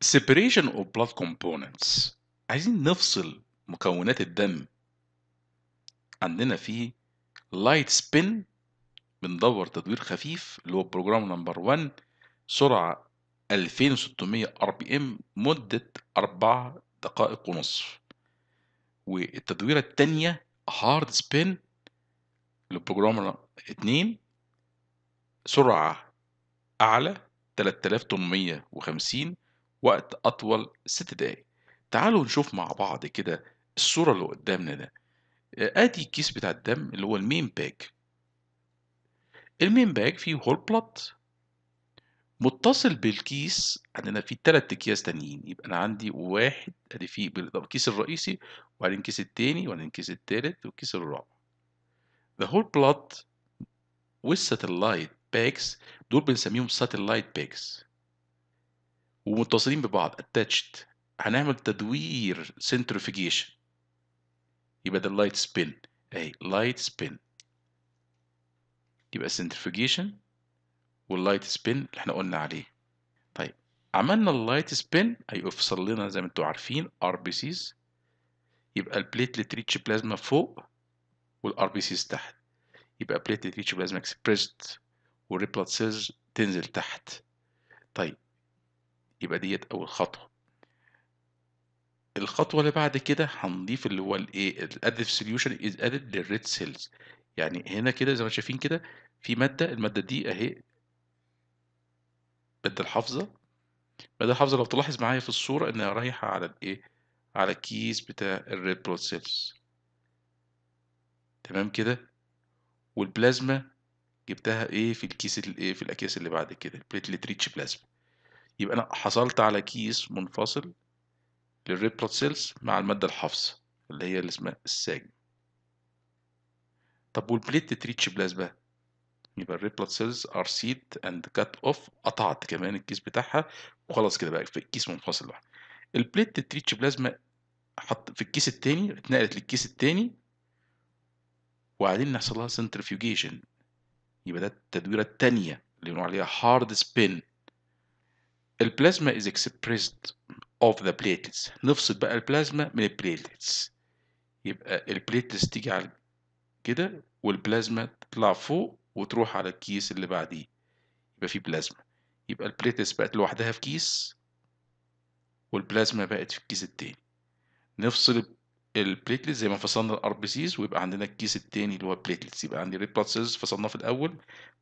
separation of blood components عايزين نفصل مكونات الدم عندنا في لايت سبين بندور تدوير خفيف اللي هو بروجرام نمبر 1 سرعة 2600 RPM مدة 4 دقائق ونصف والتدويرة التانية هارد سبين للبروجرام 2 سرعة أعلى 3850 وقت أطول ست دقايق تعالوا نشوف مع بعض كده الصورة اللي قدامنا ده آه، ادي الكيس بتاع الدم اللي هو المين باك المين باك فيه هول بلط متصل بالكيس عندنا فيه تلات اكياس تانيين يبقى انا عندي واحد ادي فيه الكيس الرئيسي وبعدين الكيس التاني وبعدين الكيس التالت والكيس الرابع the whole plot satellite bags دول بنسميهم satellite bags ومتصلين ببعض اتاتشت هنعمل تدوير سنترفيجيشن يبقى ده اللايت سبين اهي لايت سبين يبقى سنترفيجيشن واللايت سبين اللي احنا قلنا عليه طيب عملنا اللايت سبين هيفصل لنا زي ما انتوا عارفين ار بي سيز يبقى البليتلت ريتش بلازما فوق والار بي سيز تحت يبقى بليت ريتش بلازما اكسبريست والريبلت سيلز تنزل تحت طيب يبقى ديت أول خطوة الخطوة اللي بعد كده هنضيف اللي هو الايه الادف سوليوشن از ادد للريد سيلز يعني هنا كده زي ما شايفين كده في مادة المادة دي اهي مادة الحافظة مادة الحافظة لو تلاحظ معايا في الصورة انها رايحة على الايه على الكيس بتاع الريد بلود سيلز تمام كده والبلازما جبتها ايه في الكيس الايه في الاكياس اللي بعد كده البليتليت ريتش بلازما يبقى انا حصلت على كيس منفصل للريد بلاد سيلز مع الماده الحافظه اللي هي اللي اسمها الساجن طب والبليت ريتش بلازما يبقى الريد بلاد سيلز ار سيد اند كات اوف قطعت كمان الكيس بتاعها وخلاص كده بقى في كيس منفصل لوحده البليت ريتش بلازما حط في الكيس التاني اتنقلت للكيس التاني وبعدين نحصل لها سنترفيوجيشن يبقى ده التدويره التانيه اللي بنقول عليها هارد سبين البلازما is expressed of the platelets نفصل بقى البلازما من البليتلتس يبقى البليتلتس تيجي على كده والبلازما تطلع فوق وتروح على الكيس اللي بعديه يبقى في بلازما يبقى البليتلتس بقت لوحدها في كيس والبلازما بقت في الكيس التاني نفصل البليتلتس زي ما فصلنا الار بي سيز ويبقى عندنا الكيس التاني اللي هو البليتلتس يبقى عندي ريد بلاد فصلناه في الاول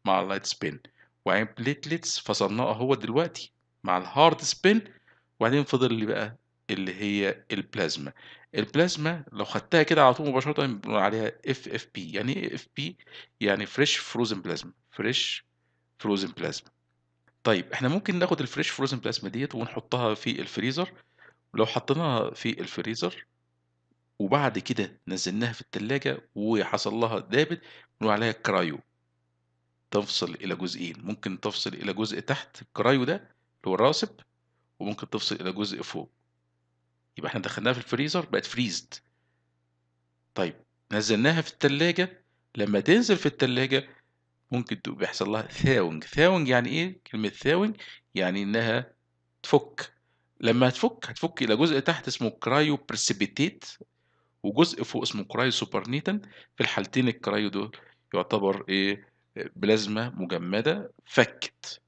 مع اللايت سبين وعين بليتلتس فصلناه اهو دلوقتي مع الهارد سبين وبعدين فضل اللي بقى اللي هي البلازما البلازما لو خدتها كده على طول مباشره بنقول عليها اف اف بي يعني ايه اف بي يعني فريش فروزن بلازما فريش فروزن بلازما طيب احنا ممكن ناخد الفريش فروزن بلازما ديت ونحطها في الفريزر ولو حطيناها في الفريزر وبعد كده نزلناها في التلاجة وحصل لها دابت بنقول عليها كرايو تفصل الى جزئين ممكن تفصل الى جزء تحت الكرايو ده للراسب وممكن تفصل الى جزء فوق يبقى احنا دخلناها في الفريزر بقت فريزد طيب نزلناها في التلاجة لما تنزل في التلاجة ممكن بيحصل لها ثاونج ثاونج يعني ايه كلمة ثاونج يعني انها تفك لما هتفك هتفك الى جزء تحت اسمه كرايو بريسيبيتيت وجزء فوق اسمه كرايو سوبرنيتن في الحالتين الكرايو دول يعتبر ايه بلازما مجمدة فكت